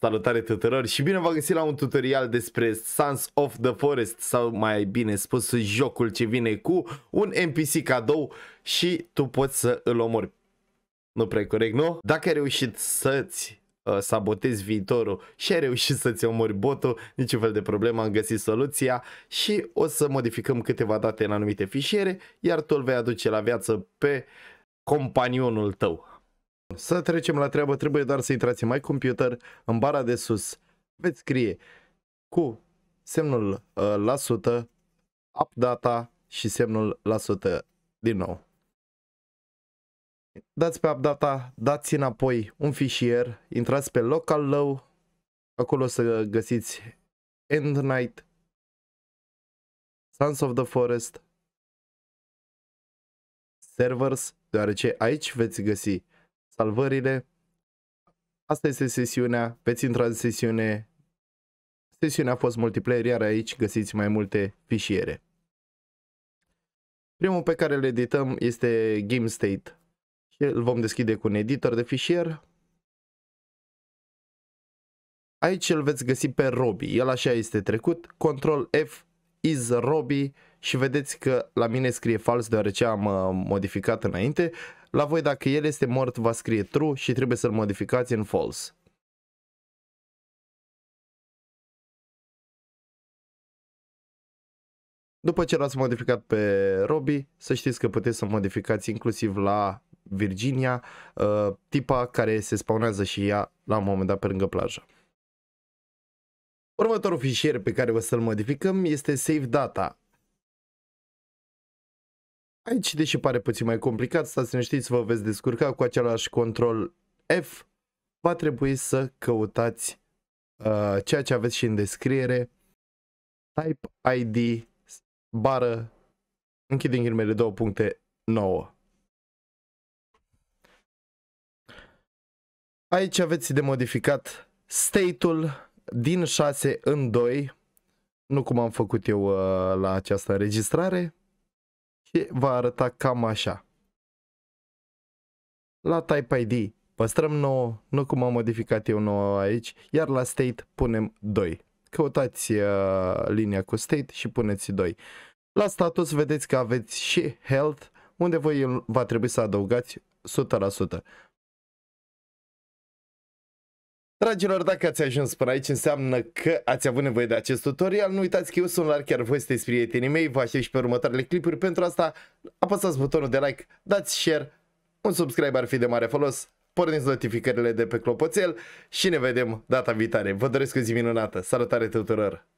Salutare tuturor și bine v-am găsit la un tutorial despre Sons of the Forest sau mai bine spus jocul ce vine cu un NPC cadou și tu poți să îl omori. Nu prea corect, nu? Dacă ai reușit să-ți uh, sabotezi viitorul și ai reușit să-ți omori botul, niciun fel de problemă, am găsit soluția și o să modificăm câteva date în anumite fișiere, iar tu îl vei aduce la viață pe companionul tău. Să trecem la treabă, trebuie doar să intrați mai computer în bara de sus. Veți scrie cu semnul uh, la sută, updata și semnul la sută din nou. Dați pe updata, dați înapoi un fișier, intrați pe local low, acolo să găsiți End Night, Sons of the Forest, Servers, deoarece aici veți găsi salvările. Asta este sesiunea, veți intra în sesiune. Sesiunea a fost multiplayer, iar aici găsiți mai multe fișiere. Primul pe care îl edităm este Game State. Și îl vom deschide cu un editor de fișier. Aici îl veți găsi pe Robi. El așa este trecut. Control F is Robi și vedeți că la mine scrie fals deoarece am uh, modificat înainte. La voi dacă el este mort va scrie true și trebuie să-l modificați în false. După ce l-ați modificat pe Robi, să știți că puteți să modificați inclusiv la Virginia, uh, tipa care se spawnează și ea la un moment dat pe lângă plajă. Următorul fișier pe care o să-l modificăm este Save Data. Aici, deși pare puțin mai complicat, stați să știți, vă veți descurca cu același control F, va trebui să căutați uh, ceea ce aveți și în descriere, type ID, bară, închidem ghilimele două puncte, Aici aveți de modificat state-ul din 6 în 2, nu cum am făcut eu uh, la această înregistrare, și va arăta cam așa. La Type ID păstrăm 9, nu cum am modificat eu 9 aici, iar la state punem 2. Căutați uh, linia cu state și puneți 2. La status vedeți că aveți și health, unde voi va trebui să adăugați Dragilor, dacă ați ajuns până aici, înseamnă că ați avut nevoie de acest tutorial. Nu uitați că eu sunt Lar, chiar voi sunteți prietenii mei, vă aștept și pe următoarele clipuri. Pentru asta, apăsați butonul de like, dați share, un subscribe ar fi de mare folos, porniți notificările de pe clopoțel și ne vedem data viitoare. Vă doresc o zi minunată. Salutare tuturor!